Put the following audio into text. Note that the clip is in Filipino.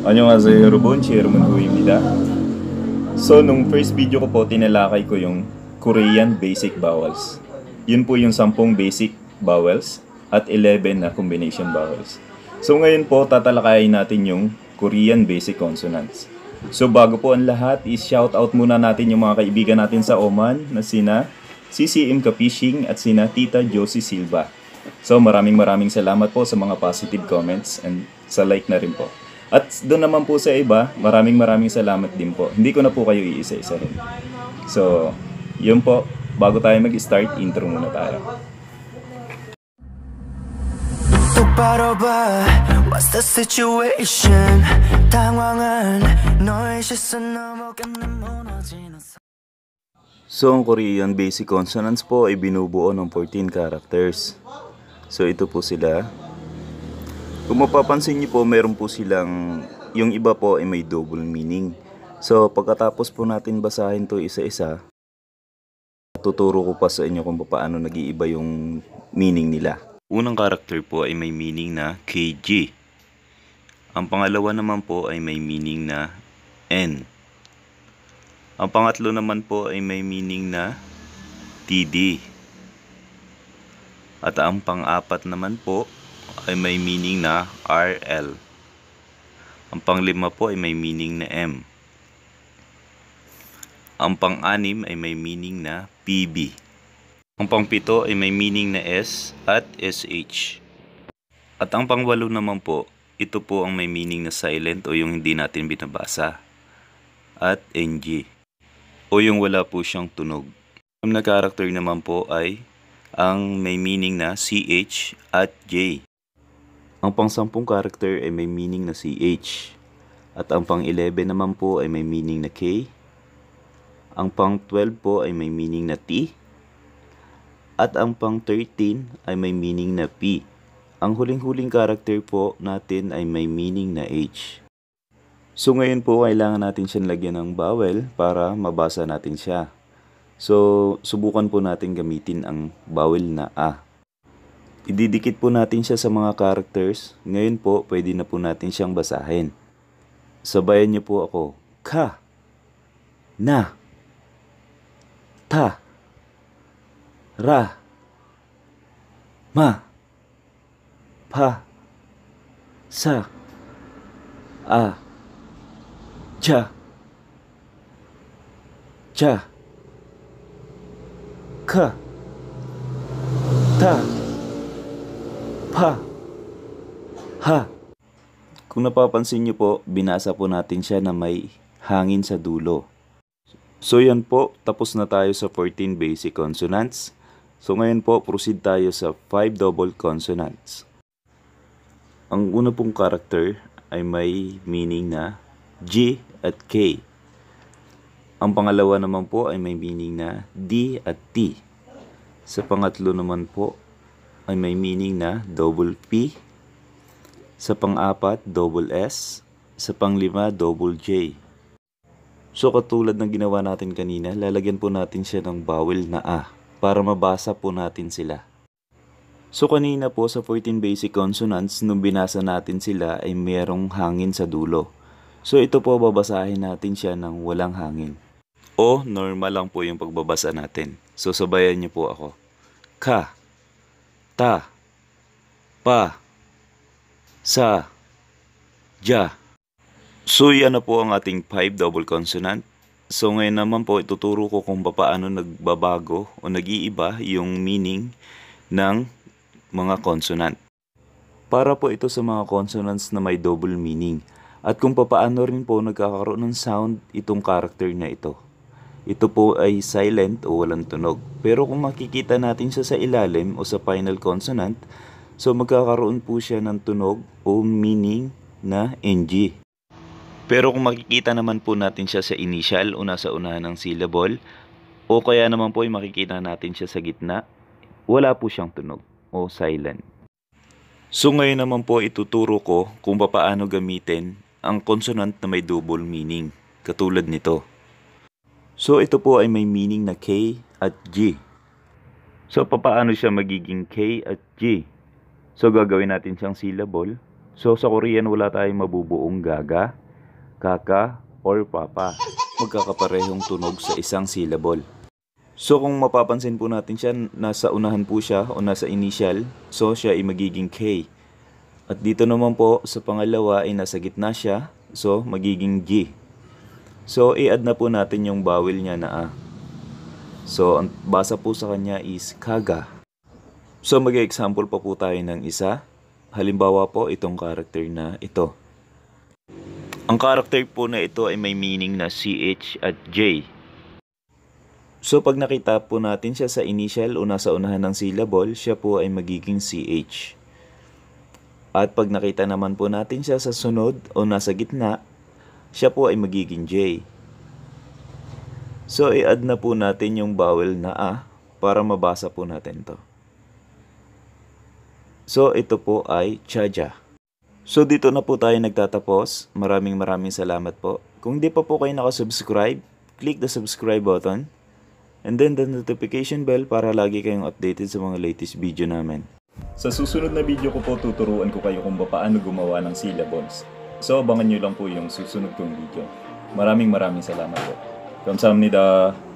안녕하세요 여러분, 제르문 후입니다. So, nung first video ko po, tinalakay ko yung Korean basic vowels. Yun po yung 10 basic vowels at 11 na combination vowels. So, ngayon po, tatalakayin natin yung Korean basic consonants. So, bago po ang lahat, is-shout out muna natin yung mga kaibigan natin sa Oman na sina CCM Kapishing at sina Tita Josie Silva. So, maraming maraming salamat po sa mga positive comments and sa like na rin po. At doon naman po sa iba, maraming maraming salamat din po. Hindi ko na po kayo iisa-isahin. So, yun po. Bago tayo mag-start, intro muna tayo. What's the situation? 당황한 너의 시선 넘어가는 무너지는 So ang Korean basic consonants po ay binubuo ng 14 characters. So ito po sila kung mapapansin niyo po, meron po silang, yung iba po ay may double meaning. So pagkatapos po natin basahin to isa-isa, tuturo ko pa sa inyo kung paano nag-iiba yung meaning nila. Unang character po ay may meaning na KG. Ang pangalawa naman po ay may meaning na N. Ang pangatlo naman po ay may meaning na TD. At ang pang-apat naman po ay may meaning na RL. Ang panglima po ay may meaning na M. Ang pang-anim ay may meaning na PB. Ang pangpito ay may meaning na S at SH. At ang pangwalo naman po, ito po ang may meaning na silent o yung hindi natin binabasa at NG o yung wala po siyang tunog. Ang na character naman po ay ang may meaning na CH at J. Ang pang-10 character ay may meaning na CH. At ang pang-11 naman po ay may meaning na K. Ang pang-12 po ay may meaning na T. At ang pang-13 ay may meaning na P. Ang huling-huling character po natin ay may meaning na H. So ngayon po kailangan natin siyang lagyan ng bawel para mabasa natin siya. So subukan po natin gamitin ang bawel na A. Ididikit po natin siya sa mga characters. Ngayon po, pwede na po natin siyang basahin. Sabayan niyo po ako. Ka. Na. Ta. Ra. Ma. Pa. Sa. A. Cha. Cha. Ka. Ta. Ta. Pa. Ha. Kung napapansin nyo po, binasa po natin siya na may hangin sa dulo. So yan po, tapos na tayo sa 14 basic consonants. So ngayon po, proceed tayo sa 5 double consonants. Ang una pong character ay may meaning na G at K. Ang pangalawa naman po ay may meaning na D at T. Sa pangatlo naman po ay may meaning na double P. Sa pang-apat, double S. Sa pang-lima, double J. So katulad ng ginawa natin kanina, lalagyan po natin siya ng vowel na A para mabasa po natin sila. So kanina po sa 14 basic consonants, nung binasa natin sila ay merong hangin sa dulo. So ito po babasahin natin siya ng walang hangin. O normal lang po yung pagbabasa natin. So sabayan niyo po ako. Ka ta pa sa ja. So yan na po ang ating 5 double consonant. So ngayon naman po ituturo ko kung paano nagbabago o nag-iiba yung meaning ng mga consonant. Para po ito sa mga consonants na may double meaning at kung paano rin po nagkakaroon ng sound itong character na ito. Ito po ay silent o walang tunog. Pero kung makikita natin siya sa ilalim o sa final consonant, so magkakaroon po siya ng tunog o meaning na ng. Pero kung makikita naman po natin siya sa initial o nasa unahan ng syllable, o kaya naman po ay makikita natin siya sa gitna, wala po siyang tunog o silent. So ngayon naman po ituturo ko kung paano gamitin ang consonant na may double meaning, katulad nito. So ito po ay may meaning na K at G. So papaano siya magiging K at G? So gagawin natin siyang syllable. So sa Korean wala tayong mabubuong gaga, kaka, or papa. Magkakaparehong tunog sa isang syllable. So kung mapapansin po natin siya, nasa unahan po siya o nasa initial, so siya ay magiging K. At dito naman po sa pangalawa ay nasa gitna siya, so magiging G. So, i-add na po natin yung vowel niya na A. So, ang basa po sa kanya is kaga. So, mag-example pa po tayo ng isa. Halimbawa po, itong character na ito. Ang character po na ito ay may meaning na CH at J. So, pag nakita po natin siya sa initial o nasa unahan ng syllable, siya po ay magiging CH. At pag nakita naman po natin siya sa sunod o nasa gitna, siya po ay magiging J. So, i-add na po natin yung vowel na A para mabasa po natin to. So, ito po ay Chaja. So, dito na po tayo nagtatapos. Maraming maraming salamat po. Kung di pa po kayo nakasubscribe, click the subscribe button and then the notification bell para lagi kayong updated sa mga latest video namin. Sa susunod na video ko po tuturuan ko kayo kung paano gumawa ng syllables. So abangan nyo lang po yung susunod kong video. Maraming maraming salamat po. Kamsahamnida.